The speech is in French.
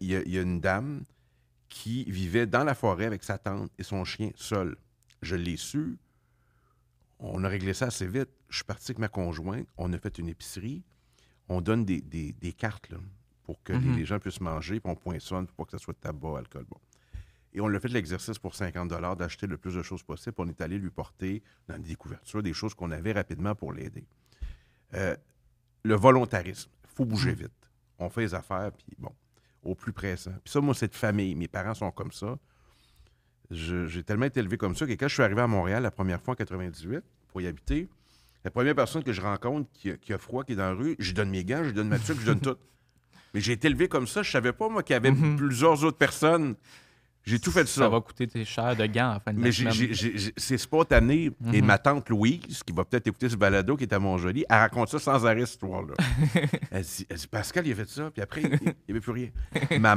il y, a, une dame qui vivait dans la forêt avec sa tante et son chien seul. Je l'ai su. On a réglé ça assez vite. Je suis parti avec ma conjointe. On a fait une épicerie. On donne des, cartes pour que mhm. les, gens puissent manger, puis on poinçonne pour pas que ce soit tabac, alcool. Et on a fait l'exercice pour 50 d'acheter le plus de choses possible. On est allé lui porter dans des couvertures des choses qu'on avait rapidement pour l'aider. Euh, le volontarisme. Il faut bouger mhm. vite. On fait les affaires, puis bon au plus pressant. Puis ça, moi, c'est de famille. Mes parents sont comme ça. J'ai tellement été élevé comme ça que quand je suis arrivé à Montréal la première fois en 98 pour y habiter, la première personne que je rencontre qui a, froid, qui est dans la rue, je donne mes gants, je donne ma tuque, je donne tout. Mais j'ai été élevé comme ça. Je savais pas, moi, qu'il y avait mhm. plusieurs autres personnes j'ai tout fait ça. Ça va coûter tes chers de gants en fin de Mais c'est spontané. Et mhm. ma tante Louise, qui va peut-être écouter ce balado qui est à Montjoly, elle raconte ça sans arrêt, cette histoire-là. elle, dit, Pascal, il a fait ça, puis après, il n'y avait plus rien.